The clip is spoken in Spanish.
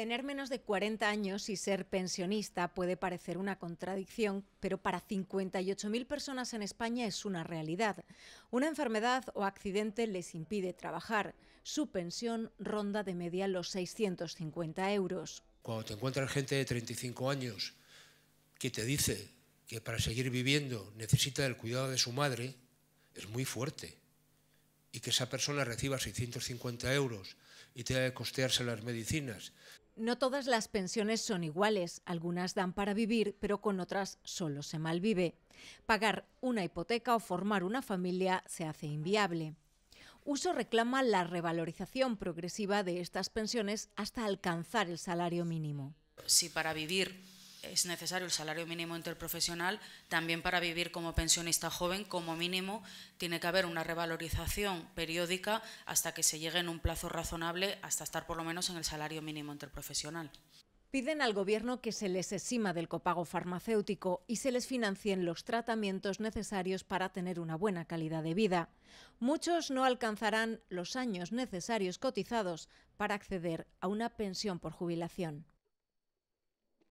Tener menos de 40 años y ser pensionista puede parecer una contradicción, pero para 58.000 personas en España es una realidad. Una enfermedad o accidente les impide trabajar. Su pensión ronda de media los 650 euros. Cuando te encuentras gente de 35 años que te dice que para seguir viviendo necesita el cuidado de su madre, es muy fuerte. Y que esa persona reciba 650 euros y tenga que costearse las medicinas. No todas las pensiones son iguales, algunas dan para vivir, pero con otras solo se malvive. Pagar una hipoteca o formar una familia se hace inviable. Uso reclama la revalorización progresiva de estas pensiones hasta alcanzar el salario mínimo. Si para vivir es necesario el salario mínimo interprofesional, también para vivir como pensionista joven, como mínimo, tiene que haber una revalorización periódica hasta que se llegue en un plazo razonable, hasta estar por lo menos en el salario mínimo interprofesional. Piden al Gobierno que se les exima del copago farmacéutico y se les financien los tratamientos necesarios para tener una buena calidad de vida. Muchos no alcanzarán los años necesarios cotizados para acceder a una pensión por jubilación.